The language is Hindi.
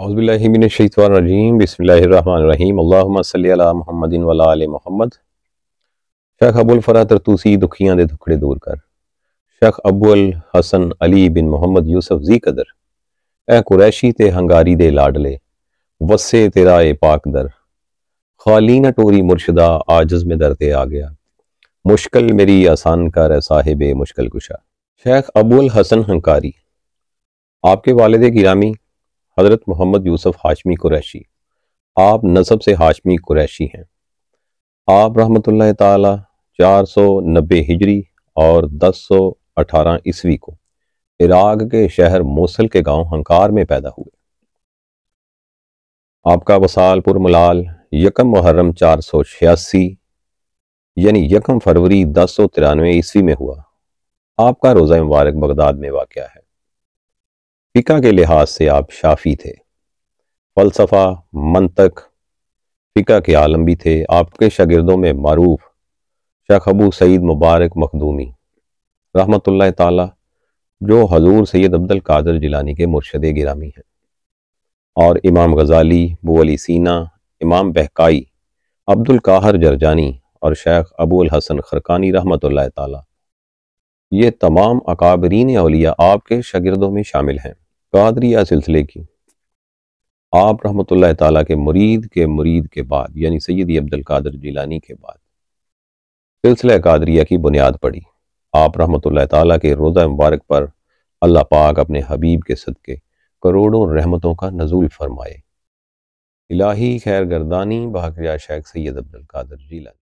अज़बिल्लिमिनशतवानरजीम बसमीम अल्लाहमसल इन वला महमद शेख अबुल फरा तरतूसी दुखिया के दुखड़े दूर कर शेख अबुल हसन अली बिन मोहम्मद यूसुफ जी कदर ए कुरैशी ते हंगारी दे लाडले वसे तेरा ए पाक दर खाली न टोरी मुर्शदा आजज में दर ते आ गया मुश्किल मेरी आसान कर साहिब मुश्किल कुशा शेख अबुल हसन हंकारी आपके वालद गिरामी हज़रत मोहम्मद यूसुफ हाशमी कुरैशी आप नसब से हाशमी कुरैशी हैं आप रहमत ला चार सौ नब्बे हिजरी और दस सौ अठारह ईस्वी को इराक के शहर मोसल के गांव हंकार में पैदा हुए आपका वसालपुर मलाल यकम मुहर्रम चार सौ छियासी यानी यकम फरवरी दस सौ तिरानवे ईस्वी में हुआ आपका रोज़ा मुबारक बगदाद में वाक़ है फ़िका के लिहाज से आप शाफी थे फ़लसफ़ा मंतक फ़िका के आलम भी थे आपके शागिर्दों में मरूफ शेख अबू सईद मुबारक मखदूमी रहमत ला जो हजूर सैद अब्दुल कादर जिलानी के मुर्शद गिरामी हैं और इमाम गजाली बोली सीना इमाम बहकाई अब्दुल काहर जरजानी और शेख अबूल हसन खरकानी रहमत ला ये तमाम अकाबरीन अलिया आपके शागिर्दों में शामिल हैं कादरिया सिलसिले की आप रहमत ताला के मुरीद के मुरीद के बाद यानी सैदी अब्दुल कादर जिलानी के बाद सिलसिला कादरिया की बुनियाद पड़ी आप रहमत ताला के रोज़ा मुबारक पर अल्लाह पाक अपने हबीब के सदक़े करोड़ों रहमतों का नजूल फरमाए इलाही खैर गर्दानी बहक्रिया शेख सैद अब्दुल कादर जिलानी